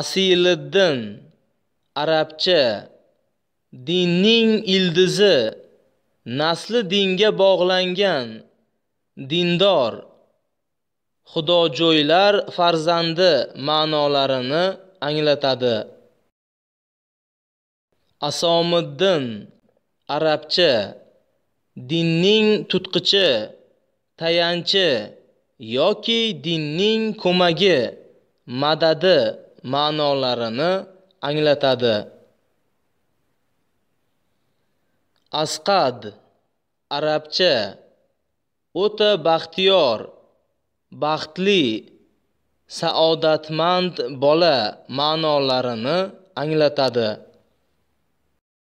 asiliddin arabcha dinning ildizi nasli dinga bog'langan dindor xudojo'ylar farzandi ma'nolarini anglatadi asomiddin arabcha dinning tutqichi tayanchi yoki dinning ko'magi madadi ma'nolarini anglatadi asqad arabcha o'ta baxtiyor baxtli saodatmand bola ma'nolarini anglatadi